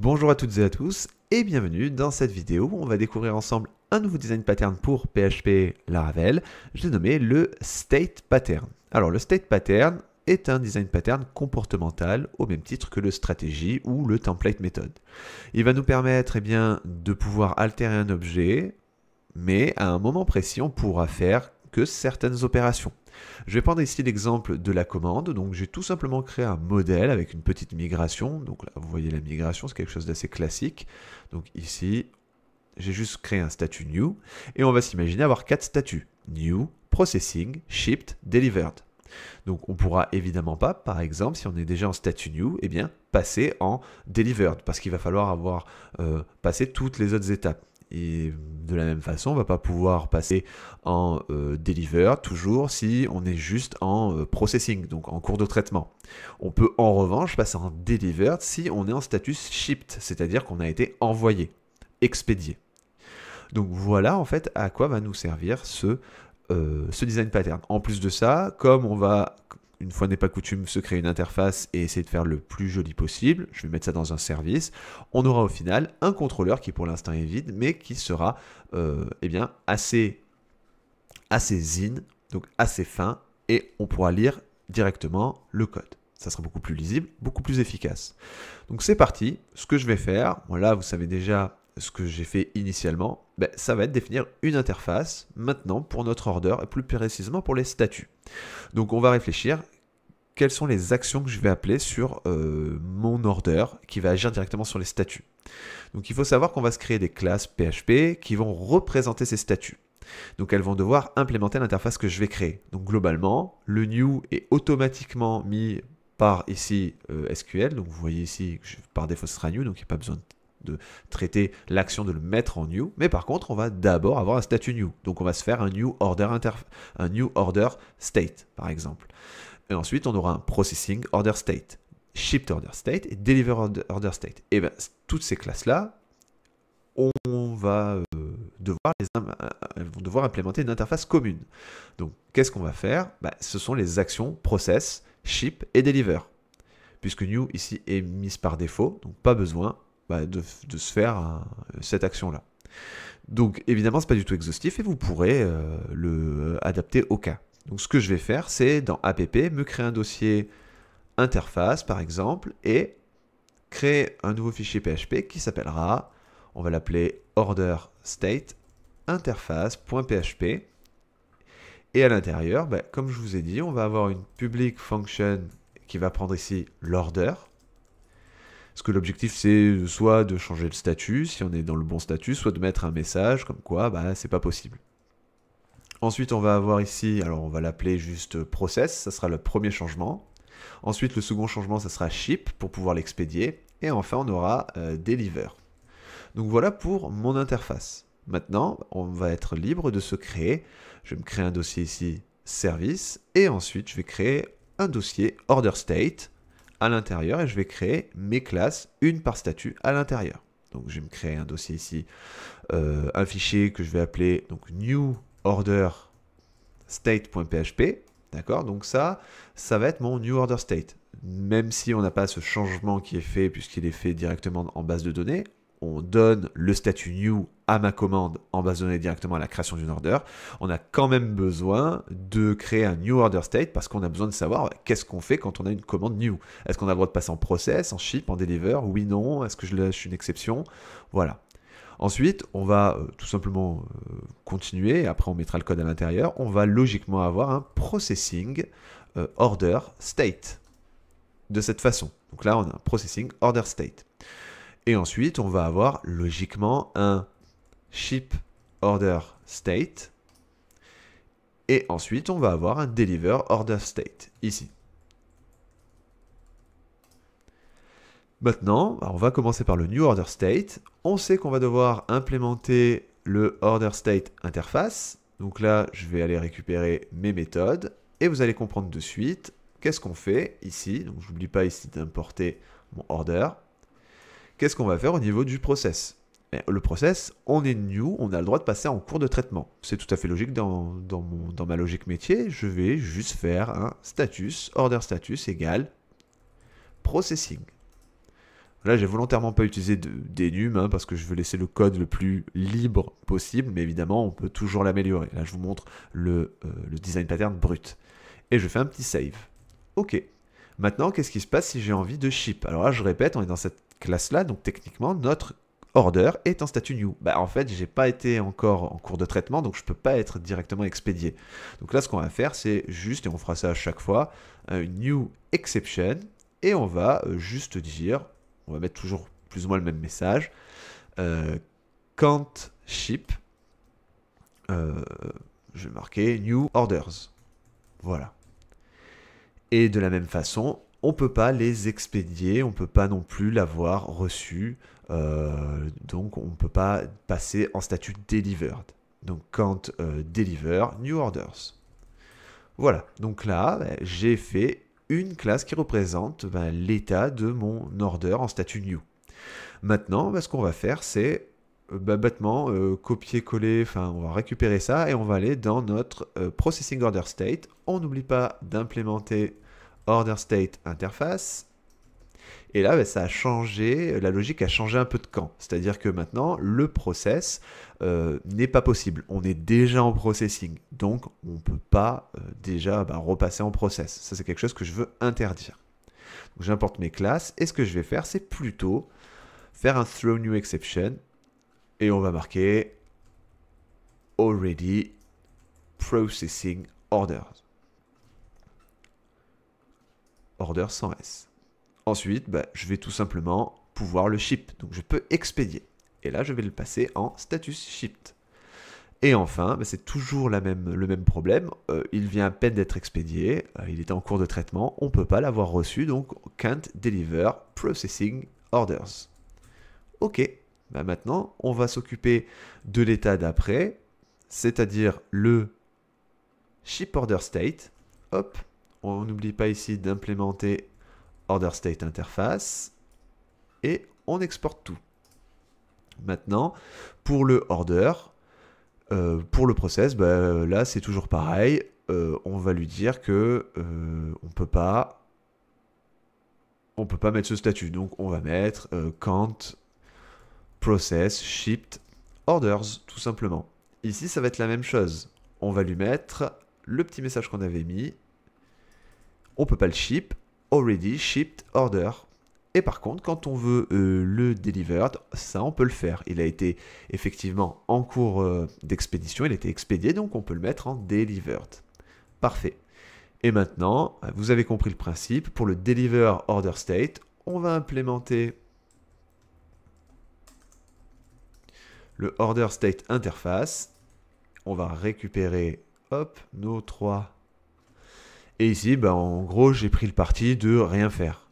Bonjour à toutes et à tous et bienvenue dans cette vidéo où on va découvrir ensemble un nouveau design pattern pour PHP Laravel. j'ai nommé le State Pattern. Alors le State Pattern est un design pattern comportemental au même titre que le stratégie ou le template méthode. Il va nous permettre eh bien, de pouvoir altérer un objet, mais à un moment précis on pourra faire que certaines opérations. Je vais prendre ici l'exemple de la commande. Donc j'ai tout simplement créé un modèle avec une petite migration. Donc là, vous voyez la migration, c'est quelque chose d'assez classique. Donc ici, j'ai juste créé un statut new. Et on va s'imaginer avoir quatre statuts. New, Processing, Shipped, Delivered. Donc on pourra évidemment pas, par exemple, si on est déjà en statut new, eh bien passer en delivered, parce qu'il va falloir avoir euh, passé toutes les autres étapes. Et de la même façon, on ne va pas pouvoir passer en Delivered euh, deliver toujours si on est juste en euh, processing, donc en cours de traitement. On peut en revanche passer en delivered si on est en status shipped, c'est-à-dire qu'on a été envoyé, expédié. Donc voilà en fait à quoi va nous servir ce euh, design pattern. En plus de ça, comme on va une fois n'est pas coutume, se créer une interface et essayer de faire le plus joli possible. Je vais mettre ça dans un service. On aura au final un contrôleur qui pour l'instant est vide, mais qui sera euh, eh bien, assez, assez zine, donc assez fin, et on pourra lire directement le code. Ça sera beaucoup plus lisible, beaucoup plus efficace. Donc c'est parti. Ce que je vais faire, voilà, vous savez déjà ce que j'ai fait initialement, ben, ça va être définir une interface maintenant pour notre order et plus précisément pour les statuts. Donc on va réfléchir quelles sont les actions que je vais appeler sur euh, mon order qui va agir directement sur les statuts. Donc il faut savoir qu'on va se créer des classes PHP qui vont représenter ces statuts. Donc elles vont devoir implémenter l'interface que je vais créer. Donc globalement, le new est automatiquement mis par ici euh, SQL. Donc vous voyez ici que par défaut ce sera new, donc il n'y a pas besoin de de traiter l'action de le mettre en new, mais par contre, on va d'abord avoir un statut new. Donc on va se faire un new order, un new order state, par exemple. Et ensuite, on aura un processing order state, shipped order state et deliver order state. Et bien, toutes ces classes-là, on va euh, devoir, les, euh, vont devoir implémenter une interface commune. Donc, qu'est-ce qu'on va faire ben, Ce sont les actions process, ship et deliver. Puisque new ici est mise par défaut, donc pas besoin bah, de, se faire euh, cette action-là. Donc évidemment, c'est pas du tout exhaustif et vous pourrez euh, le euh, adapter au cas. Donc ce que je vais faire, c'est dans app me créer un dossier interface par exemple et créer un nouveau fichier PHP qui s'appellera, on va l'appeler order state interface.php. Et à l'intérieur, bah, comme je vous ai dit, on va avoir une public function qui va prendre ici l'order parce que l'objectif, c'est soit de changer le statut, si on est dans le bon statut, soit de mettre un message comme quoi, bah, c'est pas possible. Ensuite, on va avoir ici, alors on va l'appeler juste process, ça sera le premier changement. Ensuite, le second changement, ça sera ship pour pouvoir l'expédier. Et enfin, on aura euh, deliver. Donc voilà pour mon interface. Maintenant, on va être libre de se créer. Je vais me créer un dossier ici, service, et ensuite je vais créer un dossier order state à l'intérieur et je vais créer mes classes, une par statut à l'intérieur. Donc je vais me créer un dossier ici, euh, un fichier que je vais appeler donc new order state.php. D'accord Donc ça, ça va être mon new order state. Même si on n'a pas ce changement qui est fait puisqu'il est fait directement en base de données, on donne le statut new à ma commande en données directement à la création d'une order, on a quand même besoin de créer un new order state parce qu'on a besoin de savoir qu'est-ce qu'on fait quand on a une commande new. Est-ce qu'on a le droit de passer en process, en ship, en deliver Oui, non. Est-ce que je lâche une exception Voilà. Ensuite, on va euh, tout simplement euh, continuer, après on mettra le code à l'intérieur, on va logiquement avoir un processing euh, order state de cette façon. Donc là, on a un processing order state. Et ensuite, on va avoir logiquement un ship order state. Et ensuite, on va avoir un deliver order state ici. Maintenant, on va commencer par le new order state. On sait qu'on va devoir implémenter le order state interface. Donc là, je vais aller récupérer mes méthodes et vous allez comprendre de suite qu'est-ce qu'on fait ici. Donc n'oublie pas ici d'importer mon order qu'est-ce qu'on va faire au niveau du process le process, on est new, on a le droit de passer en cours de traitement. C'est tout à fait logique dans, ma logique métier. Je vais juste faire un status, order status égale processing. Là, j'ai volontairement pas utilisé d'énum hein, parce que je veux laisser le code le plus libre possible, mais évidemment, on peut toujours l'améliorer. Là, je vous montre le, euh, le, design pattern brut. Et je fais un petit save. Ok. Maintenant, qu'est-ce qui se passe si j'ai envie de ship Alors là, je répète, on est dans cette classe-là. Donc techniquement, notre order est en statut new. Bah, en fait, j'ai pas été encore en cours de traitement, donc je peux pas être directement expédié. Donc là, ce qu'on va faire, c'est juste, et on fera ça à chaque fois, euh, un new exception, et on va euh, juste dire, on va mettre toujours plus ou moins le même message, euh, can't quand ship, je vais marquer new orders. Voilà. Et de la même façon, on ne peut pas les expédier, on ne peut pas non plus l'avoir reçu, euh, donc on ne peut pas passer en statut delivered. Donc quand euh, deliver, new orders. Voilà, donc là, bah, j'ai fait une classe qui représente bah, l'état de mon order en statut new. Maintenant, bah, ce qu'on va faire, c'est bêtement euh, copier-coller, enfin on va récupérer ça et on va aller dans notre processing order state. On n'oublie pas d'implémenter order state interface. Et là, ben, ça a changé, la logique a changé un peu de camp. C'est-à-dire que maintenant, le process euh, n'est pas possible. On est déjà en processing. Donc, on ne peut pas euh, déjà ben, repasser en process. Ça, c'est quelque chose que je veux interdire. j'importe mes classes. Et ce que je vais faire, c'est plutôt faire un throw new exception. Et on va marquer already processing orders order sans S. Ensuite, bah, je vais tout simplement pouvoir le ship, donc je peux expédier. Et là, je vais le passer en status shipped. Et enfin, bah, c'est toujours le même problème, euh, il vient à peine d'être expédié, euh, il est en cours de traitement, on ne peut pas l'avoir reçu, donc can't deliver processing orders. Ok, bah, maintenant, on va s'occuper de l'état d'après, c'est-à-dire le ship order state. Hop, on n'oublie pas ici d'implémenter order state interface et on exporte tout. Maintenant, pour le order, euh, pour le process, bah, là c'est toujours pareil. Euh, on va lui dire que euh, on peut pas, on peut pas mettre ce statut. Donc on va mettre quand process shipped orders tout simplement. Ici ça va être la même chose. On va lui mettre le petit message qu'on avait mis on peut pas le ship, already shipped order. Et par contre, quand on veut euh, le delivered, ça on peut le faire. Il a été effectivement en cours euh, d'expédition, il a été expédié, donc on peut le mettre en delivered. Parfait. Et maintenant, vous avez compris le principe, pour le deliver order state, on va implémenter le order state interface. On va récupérer hop, nos trois et ici, bah, en gros, j'ai pris le parti de rien faire.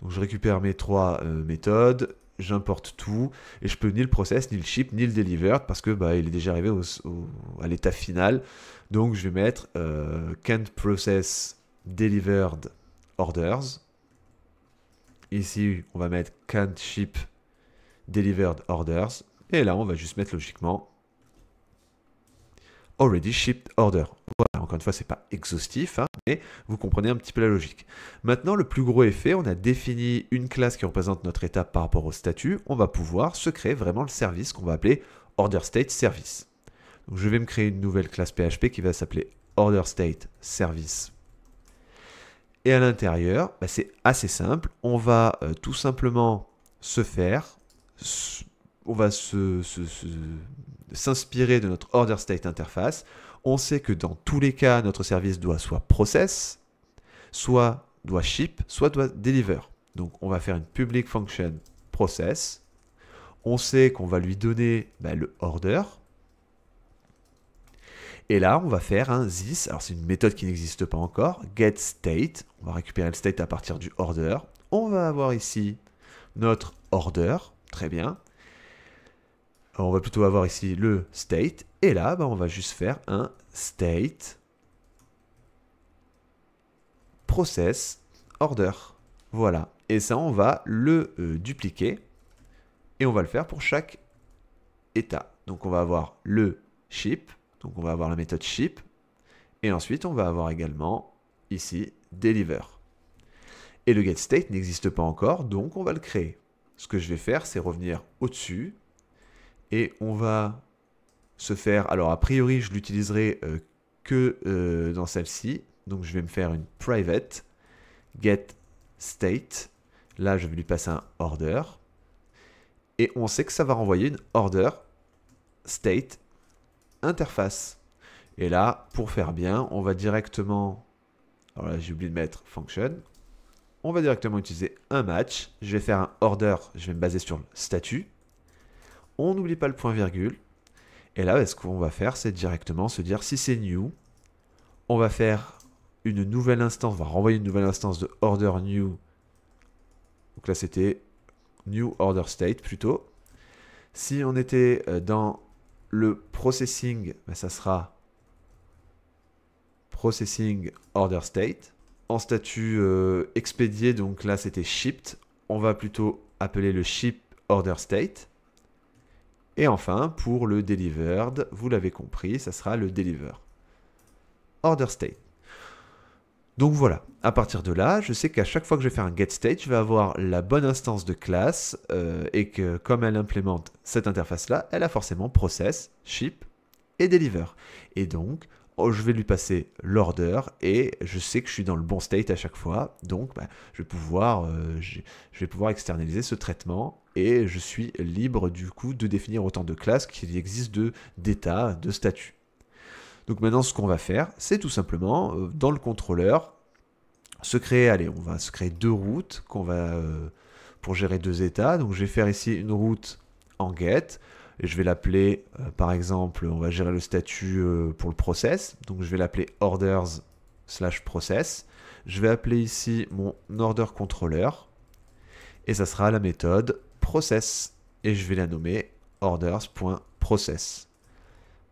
Donc je récupère mes trois euh, méthodes, j'importe tout, et je peux ni le process, ni le ship, ni le delivered parce que bah, il est déjà arrivé au, à l'état final. Donc je vais mettre euh, can't process delivered orders. Ici, on va mettre can't ship delivered orders. Et là, on va juste mettre logiquement already shipped order. Voilà, encore une fois, c'est pas exhaustif, hein, mais vous comprenez un petit peu la logique. Maintenant, le plus gros effet, on a défini une classe qui représente notre étape par rapport au statut. On va pouvoir se créer vraiment le service qu'on va appeler order state service. Donc, je vais me créer une nouvelle classe PHP qui va s'appeler order state service et à l'intérieur, bah, c'est assez simple. On va euh, tout simplement se faire, on va se, de s'inspirer de notre order state interface. On sait que dans tous les cas, notre service doit soit process, soit doit ship, soit doit deliver. Donc on va faire une public function process. On sait qu'on va lui donner bah, le order. Et là, on va faire un this. Alors c'est une méthode qui n'existe pas encore. Get state. On va récupérer le state à partir du order. On va avoir ici notre order. Très bien. Bah, on va plutôt avoir ici le state. Et là, bah, on va juste faire un state process order. Voilà. Et ça, on va le euh, dupliquer. Et on va le faire pour chaque état. Donc on va avoir le ship. Donc on va avoir la méthode ship. Et ensuite, on va avoir également ici deliver. Et le getState n'existe pas encore, donc on va le créer. Ce que je vais faire, c'est revenir au-dessus et on va se faire, alors a priori je l'utiliserai euh, que euh, dans celle-ci, donc je vais me faire une private, get state, là je vais lui passer un order, et on sait que ça va renvoyer une order state interface. Et là, pour faire bien, on va directement, alors là j'ai oublié de mettre function, on va directement utiliser un match, je vais faire un order, je vais me baser sur le statut, on n'oublie pas le point virgule. Et là, ce qu'on va faire, c'est directement se dire si c'est new, on va faire une nouvelle instance, on va renvoyer une nouvelle instance de order new. Donc là, c'était new order state plutôt. Si on était euh, dans le processing, ben, ça sera processing order state. En statut euh, expédié, donc là c'était shipped, on va plutôt appeler le ship order state. Et enfin, pour le delivered, vous l'avez compris, ça sera le deliver. Order state. Donc voilà, à partir de là, je sais qu'à chaque fois que je vais faire un get state, je vais avoir la bonne instance de classe euh, et que comme elle implémente cette interface-là, elle a forcément process, ship et deliver. Et donc, oh, je vais lui passer l'order et je sais que je suis dans le bon state à chaque fois, donc bah, je, vais pouvoir, euh, je vais pouvoir externaliser ce traitement et je suis libre du coup de définir autant de classes qu'il existe d'états, de, de statuts. Donc maintenant ce qu'on va faire, c'est tout simplement euh, dans le contrôleur se créer, allez, on va se créer deux routes qu'on va euh, pour gérer deux états. Donc je vais faire ici une route en get et je vais l'appeler euh, par exemple, on va gérer le statut pour le process. Donc je vais l'appeler orders slash process. Je vais appeler ici mon order controller et ça sera la méthode process. Et je vais la nommer orders.process.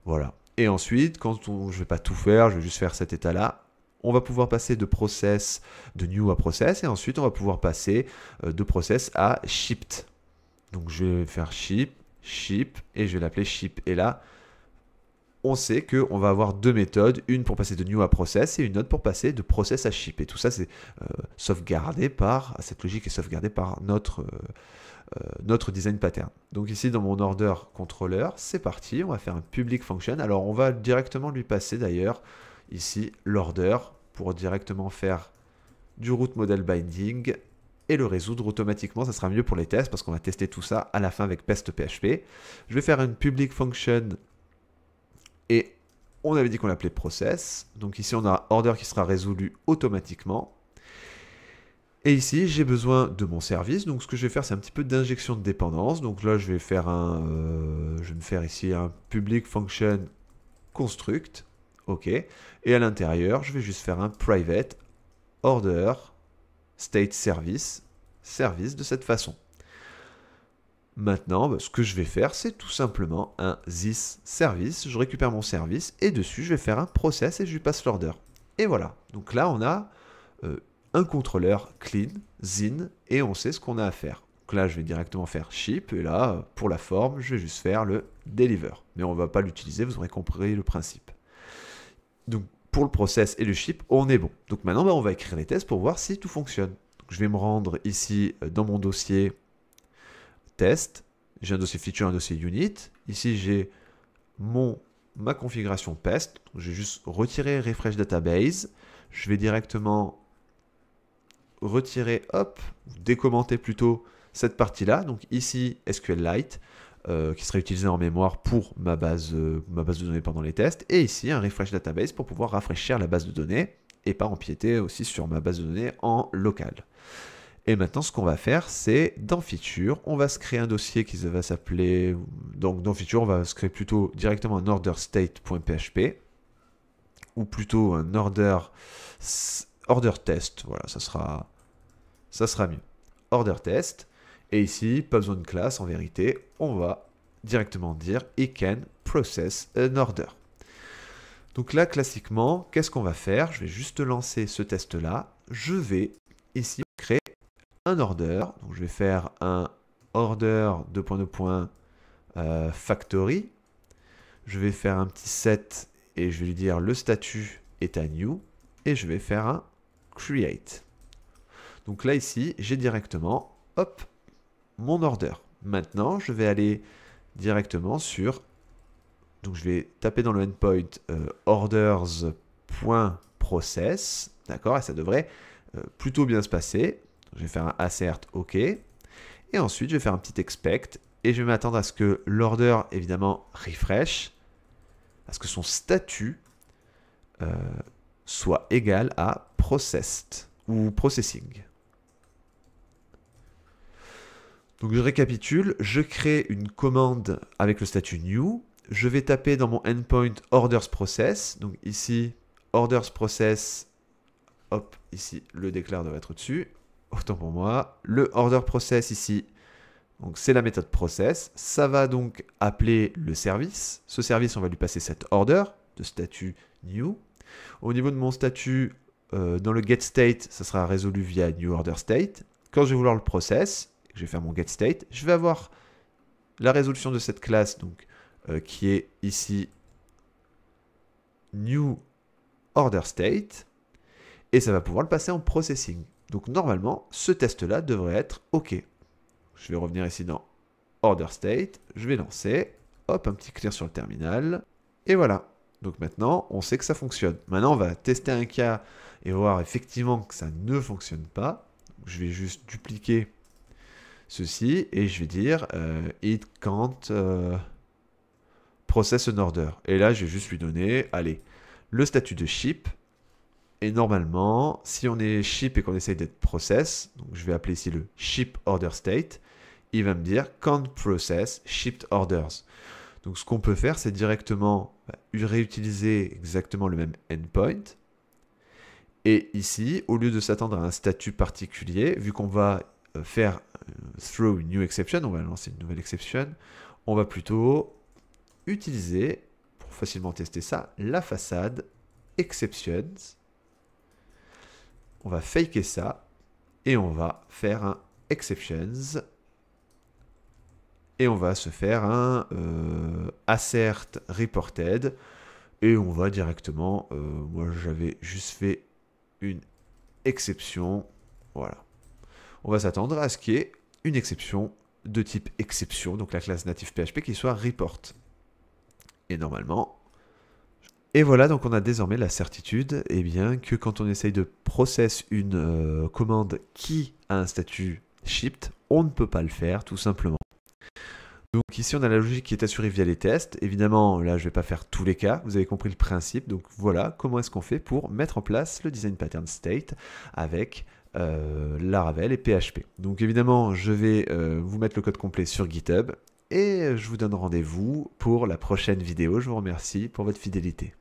Voilà. Et ensuite, quand je ne vais pas tout faire, je vais juste faire cet état-là, on va pouvoir passer de process, de new à process, et ensuite on va pouvoir passer euh, de process à shipped. Donc je vais faire ship, ship, et je vais l'appeler ship. Et là, on sait qu'on va avoir deux méthodes, une pour passer de new à process et une autre pour passer de process à ship. Et tout ça, c'est euh, sauvegardé par, cette logique est sauvegardée par notre, euh, euh, notre design pattern. Donc ici dans mon order controller, c'est parti, on va faire un public function. Alors on va directement lui passer d'ailleurs ici l'order pour directement faire du route model binding et le résoudre automatiquement. Ça sera mieux pour les tests parce qu'on va tester tout ça à la fin avec pest PHP. Je vais faire une public function et on avait dit qu'on l'appelait process. Donc ici on a order qui sera résolu automatiquement. Et ici, j'ai besoin de mon service. Donc, ce que je vais faire, c'est un petit peu d'injection de dépendance. Donc là, je vais faire un, euh, je vais me faire ici un public function construct. OK. Et à l'intérieur, je vais juste faire un private order state service service de cette façon. Maintenant, bah, ce que je vais faire, c'est tout simplement un this service. Je récupère mon service et dessus, je vais faire un process et je lui passe l'order. Et voilà. Donc là, on a euh, un contrôleur clean, zin, et on sait ce qu'on a à faire. là, je vais directement faire ship, et là, pour la forme, je vais juste faire le deliver. Mais on va pas l'utiliser, vous aurez compris le principe. Donc pour le process et le ship, on est bon. Donc maintenant, bah, on va écrire les tests pour voir si tout fonctionne. je vais me rendre ici euh, dans mon dossier test. J'ai un dossier feature, un dossier unit. Ici, j'ai mon ma configuration pest. j'ai juste retiré refresh database. Je vais directement retirer, hop, décommenter plutôt cette partie-là. Donc ici, SQLite, euh, qui serait utilisé en mémoire pour ma base, euh, ma base de données pendant les tests, et ici un refresh database pour pouvoir rafraîchir la base de données et pas empiéter aussi sur ma base de données en local. Et maintenant, ce qu'on va faire, c'est dans Feature, on va se créer un dossier qui va s'appeler... Donc dans Feature, on va se créer plutôt directement un order state.php, ou plutôt un order order test. Voilà, ça sera, ça sera mieux. Order test. Et ici, pas besoin de classe en vérité. On va directement dire it can process an order. Donc là, classiquement, qu'est-ce qu'on va faire Je vais juste lancer ce test-là. Je vais ici créer un order. Donc je vais faire un order de point de point euh, factory. Je vais faire un petit set et je vais lui dire le statut est à new et je vais faire un create. Donc là ici, j'ai directement, hop, mon order. Maintenant, je vais aller directement sur, donc je vais taper dans le endpoint euh, orders.process, d'accord, et ça devrait euh, plutôt bien se passer. Je vais faire un assert OK, et ensuite je vais faire un petit expect, et je vais m'attendre à ce que l'order, évidemment, refresh, à ce que son statut euh, soit égal à processed ou processing. Donc je récapitule, je crée une commande avec le statut new, je vais taper dans mon endpoint orders process, donc ici orders process, hop, ici le déclare doit être au-dessus, autant pour moi, le order process ici, donc c'est la méthode process, ça va donc appeler le service, ce service on va lui passer cet order de statut new, au niveau de mon statut, euh, dans le get state, ça sera résolu via new order state. Quand je vais vouloir le process, je vais faire mon get state, je vais avoir la résolution de cette classe donc, euh, qui est ici new order state et ça va pouvoir le passer en processing. Donc normalement, ce test-là devrait être OK. Je vais revenir ici dans order state, je vais lancer, hop, un petit clear sur le terminal et voilà. Donc maintenant, on sait que ça fonctionne. Maintenant, on va tester un cas et voir effectivement que ça ne fonctionne pas. je vais juste dupliquer ceci et je vais dire euh, it can't euh, process an order. Et là, je vais juste lui donner, allez, le statut de ship. Et normalement, si on est ship et qu'on essaye d'être process, donc je vais appeler ici le ship order state, il va me dire can't process shipped orders. Donc ce qu'on peut faire, c'est directement euh, réutiliser exactement le même endpoint. Et ici, au lieu de s'attendre à un statut particulier, vu qu'on va euh, faire euh, throw new exception, on va lancer une nouvelle exception, on va plutôt utiliser, pour facilement tester ça, la façade exceptions. On va faker ça et on va faire un exceptions et on va se faire un euh, assert reported et on va directement euh, moi j'avais juste fait une exception voilà on va s'attendre à ce qu'il y ait une exception de type exception donc la classe native PHP qui soit report et normalement et voilà, donc on a désormais la certitude et eh bien, que quand on essaye de process une euh, commande qui a un statut shipped, on ne peut pas le faire tout simplement. Donc ici, on a la logique qui est assurée via les tests. Évidemment, là, je ne vais pas faire tous les cas, vous avez compris le principe. Donc voilà comment est-ce qu'on fait pour mettre en place le design pattern state avec euh, Laravel et PHP. Donc évidemment, je vais euh, vous mettre le code complet sur GitHub et je vous donne rendez-vous pour la prochaine vidéo. Je vous remercie pour votre fidélité.